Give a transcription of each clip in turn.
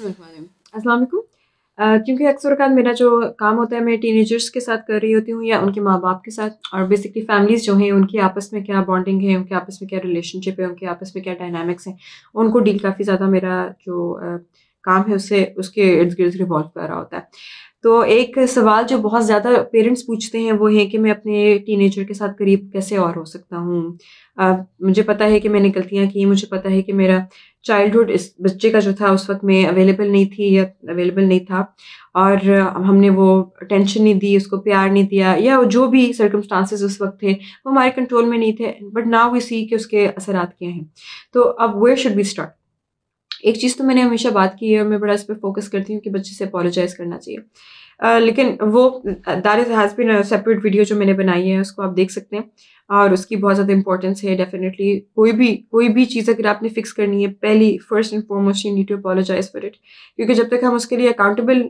अस्सलाम वालेकुम क्योंकि अक्सर का मेरा जो काम होता है मैं टीनेजर्स के साथ कर रही होती हूँ या उनके माँ बाप के साथ और बेसिकली फैमिलीज़ जो हैं उनकी आपस में क्या बॉन्डिंग है उनके आपस में क्या रिलेशनशिप है उनके आपस में क्या डायनामिक्स हैं उनको डील काफ़ी ज़्यादा मेरा जो काम है उससे उसके इर्द गिर्द रिवॉल्व कर रहा होता है तो एक सवाल जो बहुत ज़्यादा पेरेंट्स पूछते हैं वो है कि मैं अपने टीनेजर के साथ करीब कैसे और हो सकता हूँ मुझे पता है कि मैंने गलतियाँ की मुझे पता है कि मेरा चाइल्डहुड इस बच्चे का जो था उस वक्त में अवेलेबल नहीं थी या अवेलेबल नहीं था और हमने वो अटेंशन नहीं दी उसको प्यार नहीं दिया या जो भी सर्कमस्टांसिस उस वक्त थे वो हमारे कंट्रोल में नहीं थे बट नाउ वी सी कि उसके असरात क्या हैं तो अब वेयर शुड बी स्टार्ट एक चीज़ तो मैंने हमेशा बात की है और मैं बड़ा इस पर फोकस करती हूँ कि बच्चे से अपोलोजाइज़ करना चाहिए आ, लेकिन वो there is has been separate video जो मैंने बनाई है उसको आप देख सकते हैं और उसकी बहुत ज़्यादा इंपॉर्टेंस है डेफिनेटली कोई भी कोई भी चीज़ अगर आपने फिक्स करनी है पहली first and foremost you need to apologise for it क्योंकि जब तक हम उसके लिए अकाउंटेबल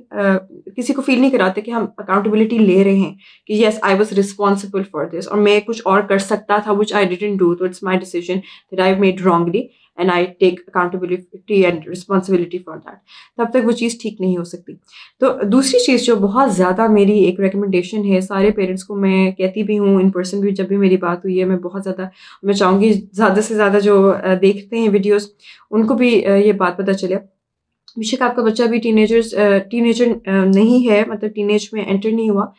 किसी को फील नहीं कराते कि हम अकाउंटेबिलिटी ले रहे हैं कि yes I was responsible for this और मैं कुछ और कर सकता था विच आई डिडेंट डू तो it's my decision that I made wrongly and I take accountability and responsibility for that तब तक वो चीज़ ठीक नहीं हो सकती तो दूसरी चीज़ जो बहुत ज़्यादा मेरी एक रिकमेंडेशन है सारे पेरेंट्स को मैं कहती भी हूँ इन पर्सन भी जब भी मेरी बात हुई है मैं बहुत ज़्यादा मैं चाहूँगी ज़्यादा से ज़्यादा जो देखते हैं वीडियोज उनको भी ये बात पता चले बेशक आपका बच्चा भी टीनेजर्स टीनेजर नहीं है मतलब टीनेज में एंटर नहीं हुआ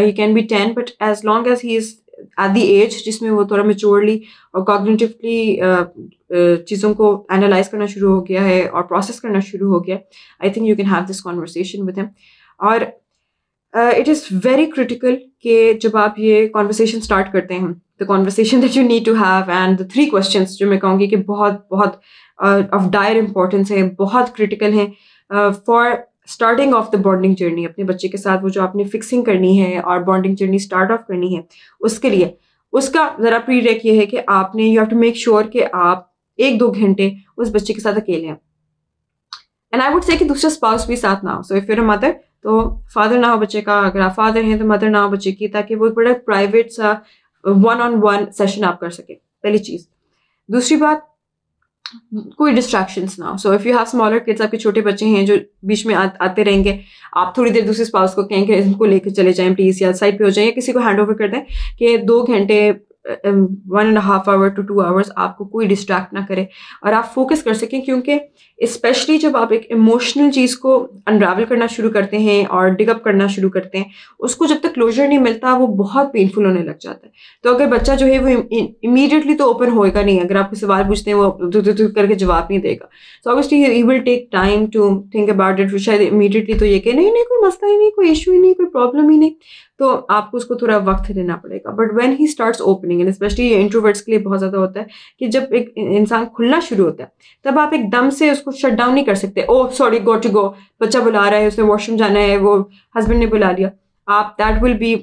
you can be ten but as long as he is at the age जिसमें वो थोड़ा मेच्योरली और कॉग्निटिवली चीज़ों को एनालाइज करना शुरू हो गया है और प्रोसेस करना शुरू हो गया I think you can have this conversation with him और इट इज़ वेरी क्रिटिकल कि जब आप ये कॉन्वर्सेशन स्टार्ट करते हैं the conversation that you need to have and the three question जो मैं कहूँगी कि बहुत बहुत ऑफ डायर इम्पोर्टेंस है बहुत क्रिटिकल हैं for starting off the bonding journey अपने बच्चे के साथ वो जो आपने फिक्सिंग करनी है और बॉन्डिंग जर्नी स्टार्ट ऑफ करनी है उसके लिए उसका ज़रा प्री रेक ये है कि आपने you have to make sure कि आप एक दो घंटे उस बच्चे के साथ अकेले हैं एंड आई वुड से कि दूसरा स्पाउस भी साथ ना हो सो इफ़ यूर मदर तो फादर ना हो बच्चे का अगर आप फादर हैं तो मदर ना हो बच्चे की ताकि वो बड़ा प्राइवेट सा वन ऑन वन सेशन आप कर सके पहली चीज़ दूसरी बात कोई डिस्ट्रैक्शंस ना हो so if you have smaller kids आपके छोटे बच्चे हैं जो बीच में आ, आते रहेंगे आप थोड़ी देर दूसरे स्पाउस को कहें कि इनको लेकर चले जाएं प्लीज़ या साइड पे हो जाएं या किसी को हैंड ओवर कर दें कि दो घंटे one and half hour to two hours आपको कोई डिस्ट्रैक्ट ना करे और आप फोकस कर सकें क्योंकि इस्पेशली जब आप एक इमोशनल चीज़ को अनरावल करना शुरू करते हैं और डिगअप करना शुरू करते हैं उसको जब तक क्लोजर नहीं मिलता वो बहुत पेनफुल होने लग जाता है तो अगर बच्चा जो है वो इमीडिएटली तो ओपन होएगा नहीं अगर आपको सवाल पूछते हैं वो धु धु करके जवाब नहीं देगा so obviously you will take time to think about it शायद इमीडिएटली तो ये कहें नहीं नहीं कोई मसला ही नहीं कोई इशू ही नहीं कोई प्रॉब्लम ही नहीं तो आपको उसको थोड़ा वक्त देना पड़ेगा but when he start open opening and specially ये इंट्रोवर्ट्स के लिए बहुत ज़्यादा होता है कि जब एक इंसान खुलना शुरू होता है तब आप एकदम से उसको शट डाउन नहीं कर सकते ओ सॉरी गो टू गो बच्चा बुला रहा है उसने वॉशरूम जाना है वो हस्बैंड ने बुला लिया आप दैट विल बी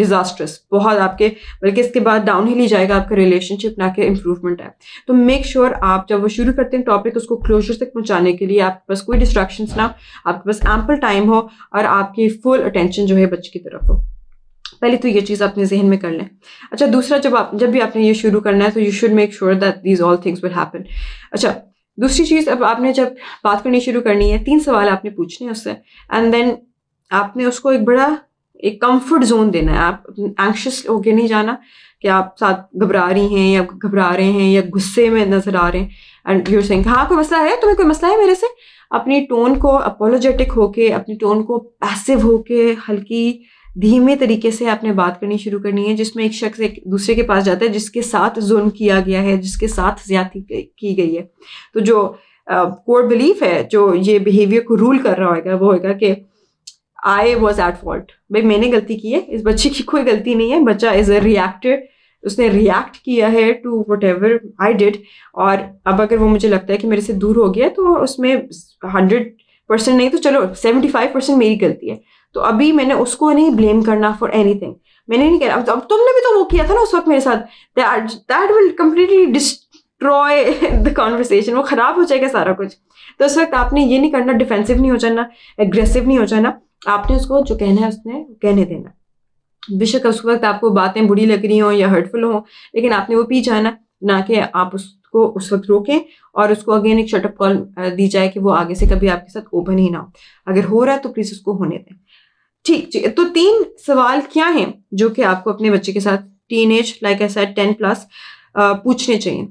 डिजास्ट्रस बहुत आपके बल्कि इसके बाद डाउन ही ली जाएगा आपका रिलेशनशिप ना कि इंप्रूवमेंट है तो मेक श्योर sure आप जब वो शुरू करते हैं टॉपिक उसको क्लोजर तक पहुंचाने के लिए आपके पास कोई डिस्ट्रैक्शंस ना आपके पास एम्पल टाइम हो और आपकी फुल अटेंशन जो है बच्चे की तरफ हो पहले तो ये चीज़ अपने जहन में कर लें अच्छा दूसरा जब आप जब भी आपने ये शुरू करना है तो you should make sure that these all things will happen अच्छा दूसरी चीज़ अब आपने जब बात करनी शुरू करनी है तीन सवाल आपने पूछने हैं उससे एंड देन आपने उसको एक बड़ा एक कंफर्ट जोन देना है आप एंक्शस होके नहीं जाना कि आप साथ घबरा रही हैं या घबरा रहे हैं या गुस्से में नजर आ रहे हैं एंड यूर सिंह हाँ कोई मसला है तुम्हें कोई मसला है मेरे से अपनी टोन को अपोलोजेटिक होके अपनी टोन को पैसिव होके हल्की धीमे तरीके से आपने बात करनी शुरू करनी है जिसमें एक शख्स एक दूसरे के पास जाता है जिसके साथ जुर्म किया गया है जिसके साथ ज्यादा की गई है तो जो कोर बिलीफ है जो ये बिहेवियर को रूल कर रहा होगा वो होगा कि आई वॉज एट फॉल्ट भाई मैंने गलती की है इस बच्चे की कोई गलती नहीं है बच्चा इज अ रिएक्टेड उसने रिएक्ट किया है to whatever I did और अब अगर वो मुझे लगता है कि मेरे से दूर हो गया तो उसमें हंड्रेड परसेंट नहीं तो चलो सेवेंटी फाइव परसेंट मेरी गलती है तो अभी मैंने उसको नहीं ब्लेम करना फॉर एनीथिंग मैंने नहीं कह तो अब तुमने भी तो वो किया था ना उस वक्त मेरे साथ that will completely destroy the conversation वो ख़राब हो जाएगा सारा कुछ तो उस वक्त आपने ये नहीं करना डिफेंसिव नहीं हो जाना एग्रेसिव नहीं हो जाना आपने उसको जो कहना है उसने कहने देना बेशक उस वक्त आपको बातें बुरी लग रही हों या हर्टफुल हों लेकिन आपने वो पी जाना ना कि आप उसको उस वक्त रोकें और उसको अगेन एक शटअप कॉल दी जाए कि वो आगे से कभी आपके साथ ओपन ही ना हो अगर हो रहा है तो प्लीज़ उसको होने दें ठीक ठीक तो तीन सवाल क्या हैं जो कि आपको अपने बच्चे के साथ टीन एज लाइक ऐसा टेन प्लस पूछने चाहिए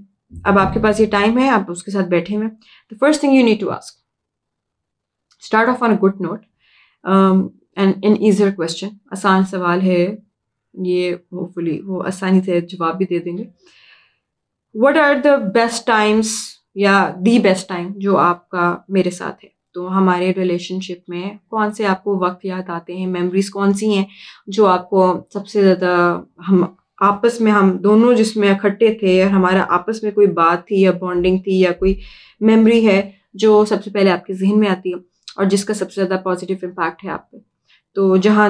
अब आपके पास ये टाइम है आप उसके साथ बैठे हुए the first thing you need to ask start off on a good note and an easier question आसान सवाल है ये होपफुली वो आसानी से जवाब भी दे देंगे what are the best times या दी बेस्ट टाइम जो आपका मेरे साथ है तो हमारे रिलेशनशिप में कौन से आपको वक्त याद आते हैं मेमोरीज कौन सी हैं जो आपको सबसे ज़्यादा हम आपस में हम दोनों जिसमें इकट्ठे थे और हमारा आपस में कोई बात थी या बॉन्डिंग थी या कोई मेमोरी है जो सबसे पहले आपके जहन में आती है और जिसका सबसे ज़्यादा पॉजिटिव इम्पैक्ट है आप पे तो जहाँ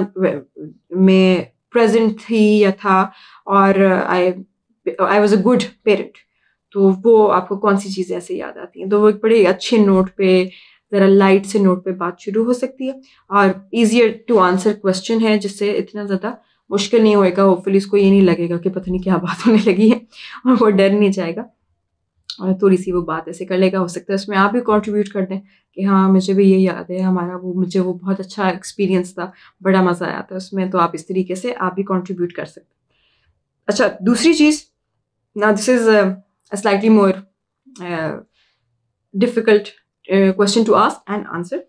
मैं प्रेजेंट थी या था और I I was a good parent तो वो आपको कौन सी चीज़ें ऐसे याद आती हैं तो वो एक बड़े अच्छे नोट पे ज़रा लाइट से नोट पे बात शुरू हो सकती है और ईजियर टू आंसर क्वेश्चन है जिससे इतना ज़्यादा मुश्किल नहीं होएगा होपफुली इसको ये नहीं लगेगा कि पता नहीं क्या बात होने लगी है और वो डर नहीं जाएगा और थोड़ी सी वो बात ऐसे कर लेगा हो सकता है उसमें आप भी कॉन्ट्रीब्यूट कर दें कि हाँ मुझे भी ये याद है हमारा वो मुझे वो बहुत अच्छा एक्सपीरियंस था बड़ा मज़ा आया था उसमें तो आप इस तरीके से आप भी कॉन्ट्रीब्यूट कर सकते अच्छा दूसरी चीज़ ना this is slightly more difficult question to ask and answer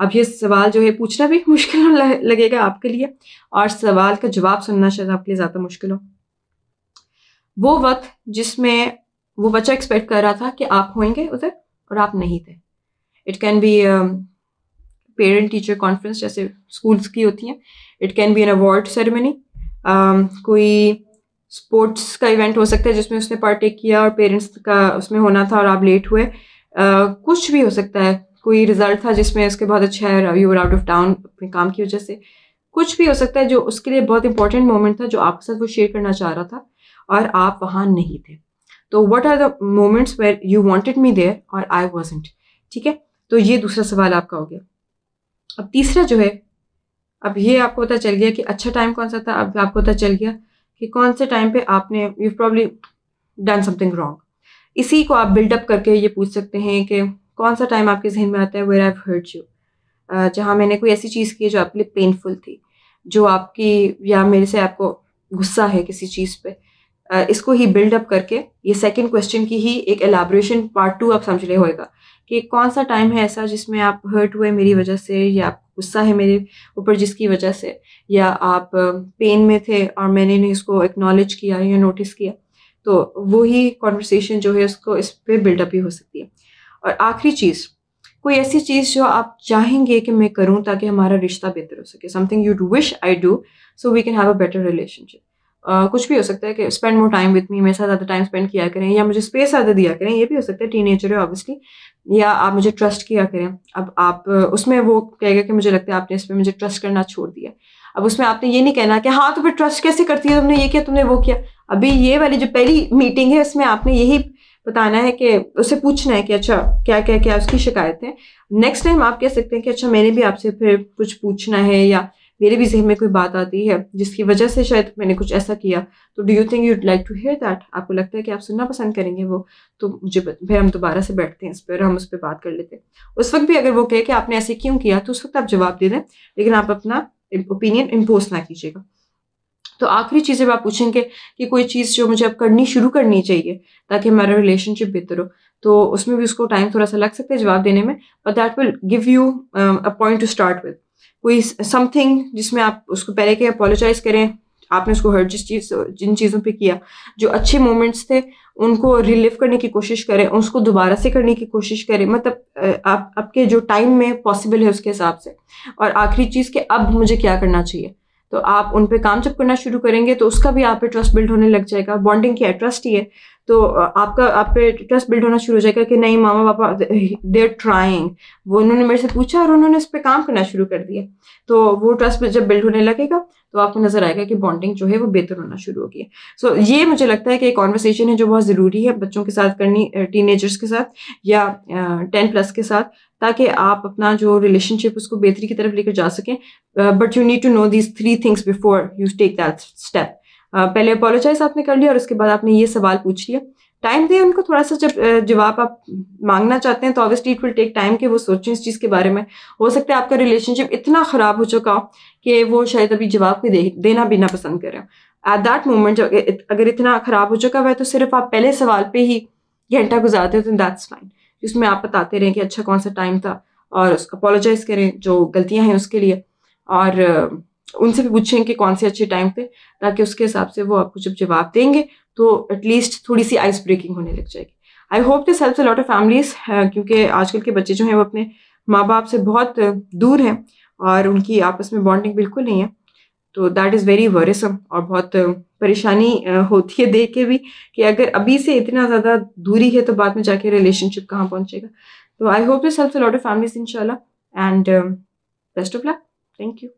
अब ये सवाल जो है पूछना भी मुश्किल लगेगा आपके लिए और सवाल का जवाब सुनना शायद आपके लिए ज़्यादा मुश्किल हो वो वक्त जिसमें वो बच्चा एक्सपेक्ट कर रहा था कि आप होंगे उधर और आप नहीं थे it can be parent teacher conference जैसे स्कूल्स की होती हैं it can be an award ceremony कोई स्पोर्ट्स का इवेंट हो सकता है जिसमें उसने पार्टेक किया और पेरेंट्स का उसमें होना था और आप लेट हुए कुछ भी हो सकता है कोई रिजल्ट था जिसमें उसके बहुत अच्छा है you were out of town अपने काम की वजह से कुछ भी हो सकता है जो उसके लिए बहुत इंपॉर्टेंट मोमेंट था जो आपके साथ वो शेयर करना चाह रहा था और आप वहाँ नहीं थे तो what are the moments where you wanted me there और आई वॉजेंट ठीक है तो ये दूसरा सवाल आपका हो गया अब तीसरा जो है अब ये आपको पता चल गया कि अच्छा टाइम कौन सा था अब आपको पता चल गया कि कौन से टाइम पे आपने you probably done something wrong इसी को आप बिल्डअप करके ये पूछ सकते हैं कि कौन सा टाइम आपके जहन में आता है वेर आईव हर्ट यू जहाँ मैंने कोई ऐसी चीज़ की है जो आपके लिए पेनफुल थी जो आपकी या मेरे से आपको गुस्सा है किसी चीज़ पे इसको ही बिल्डअप करके ये सेकेंड क्वेश्चन की ही एक एलाब्रेशन पार्ट टू आप समझ रहे होएगा कि कौन सा टाइम है ऐसा जिसमें आप हर्ट हुए मेरी वजह से या आप गुस्सा है मेरे ऊपर जिसकी वजह से या आप पेन में थे और मैंने इसको एक्नॉलेज किया या नोटिस किया तो वही कॉन्वर्सेशन जो है उसको इस पर बिल्डअप ही हो सकती है और आखिरी चीज़ कोई ऐसी चीज़ जो आप चाहेंगे कि मैं करूँ ताकि हमारा रिश्ता बेहतर हो सके something you do wish I do so we can have a better relationship कुछ भी हो सकता है कि spend more time with me मेरे साथ ज़्यादा टाइम स्पेंड किया करें या मुझे स्पेस ज़्यादा दिया करें ये भी हो सकता है टीन है ऑब्वियसली या आप मुझे ट्रस्ट किया करें अब आप उसमें वो कहेगा कि मुझे लगता है आपने इस पर मुझे ट्रस्ट करना छोड़ दिया अब उसमें आपने ये नहीं कहना कि हाँ तो फिर ट्रस्ट कैसे करती है तुमने ये किया तुमने वो किया अभी ये वाली जो पहली मीटिंग है उसमें आपने यही बताना है कि उससे पूछना है कि अच्छा क्या क्या क्या उसकी शिकायत है नेक्स्ट टाइम आप कह सकते हैं कि अच्छा मैंने भी आपसे फिर कुछ पूछना है या मेरे भी जहन में कोई बात आती है जिसकी वजह से शायद मैंने कुछ ऐसा किया तो do you think you'd like to hear that आपको लगता है कि आप सुनना पसंद करेंगे वो तो मुझे फिर हम दोबारा से बैठते हैं इस पर हम उस पर बात कर लेते हैं उस वक्त भी अगर वो कहे कि आपने ऐसे क्यों किया तो उस वक्त आप जवाब दे दें लेकिन आप अपना ओपिनियन इम्पोज ना कीजिएगा तो आखिरी चीज़ जब आप पूछेंगे कि कोई चीज़ जो मुझे अब करनी शुरू करनी चाहिए ताकि हमारा रिलेशनशिप बेहतर हो तो उसमें भी उसको टाइम थोड़ा सा लग सकता है जवाब देने में but that will give you a point to start with कोई समथिंग जिसमें आप उसको पहले के अपोलोजाइज करें आपने उसको हर जिस चीज जिन चीज़ों पे किया जो अच्छे मोमेंट्स थे उनको रिलीव करने की कोशिश करें उसको दोबारा से करने की कोशिश करें मतलब आप आपके जो टाइम में पॉसिबल है उसके हिसाब से और आखिरी चीज़ कि अब मुझे क्या करना चाहिए तो आप उन पे काम जब करना शुरू करेंगे तो उसका भी आप पे ट्रस्ट बिल्ड होने लग जाएगा बॉन्डिंग क्या है ट्रस्ट ही है तो आपका आप पे ट्रस्ट बिल्ड होना शुरू हो जाएगा कि नहीं मामा पापा देर ट्राइंग वो उन्होंने मेरे से पूछा और उन्होंने उस पर काम करना शुरू कर दिया तो वो ट्रस्ट जब बिल्ड होने लगेगा तो आपको नजर आएगा कि बॉन्डिंग जो है वो बेहतर होना शुरू होगी सो so, ये मुझे लगता है कि एक कॉन्वर्सेशन है जो बहुत ज़रूरी है बच्चों के साथ करनी टीनेजर्स के साथ या टेन प्लस के साथ ताकि आप अपना जो रिलेशनशिप उसको बेहतरी की तरफ लेकर जा सकें but you need to know these three things before you take that step पहले अपोलोजाइज आपने कर लिया और उसके बाद आपने ये सवाल पूछ लिया टाइम दे उनको थोड़ा सा जब जवाब आप मांगना चाहते हैं तो obviously it will take time कि वो सोचें इस चीज़ के बारे में हो सकता है आपका रिलेशनशिप इतना ख़राब हो चुका हो कि वो शायद अभी जवाब को दे, देना भी ना पसंद करें एट दैट मोमेंट अगर इतना ख़राब हो चुका हुआ है तो सिर्फ आप पहले सवाल पर ही घंटा गुजारते हो तो दैट्स फाइन जिसमें आप बताते रहें कि अच्छा कौन सा टाइम था और अपोलोजाइज़ करें जो गलतियाँ हैं उसके लिए और उनसे भी पूछेंगे कौन से अच्छे टाइम पे ताकि उसके हिसाब से वो आपको जब जवाब देंगे तो एटलीस्ट थोड़ी सी आइस ब्रेकिंग होने लग जाएगी I hope this helps lot of families क्योंकि आजकल के बच्चे जो हैं वो अपने माँ बाप से बहुत दूर हैं और उनकी आपस में बॉन्डिंग बिल्कुल नहीं है तो दैट इज़ वेरी वरिसम और बहुत परेशानी होती है देख के भी कि अगर अभी से इतना ज़्यादा दूरी है तो बाद में जाके रिलेशनशिप कहाँ पहुँचेगा तो I hope this helps lot of families in and best of luck thank you